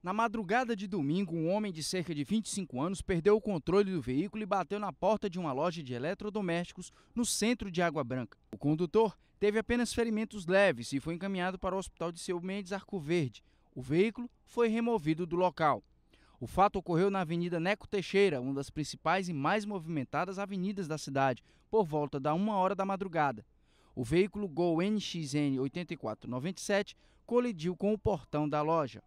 Na madrugada de domingo, um homem de cerca de 25 anos perdeu o controle do veículo e bateu na porta de uma loja de eletrodomésticos no centro de Água Branca. O condutor teve apenas ferimentos leves e foi encaminhado para o hospital de Seu Mendes Arco Verde. O veículo foi removido do local. O fato ocorreu na Avenida Neco Teixeira, uma das principais e mais movimentadas avenidas da cidade, por volta da uma hora da madrugada. O veículo Gol NXN 8497 colidiu com o portão da loja.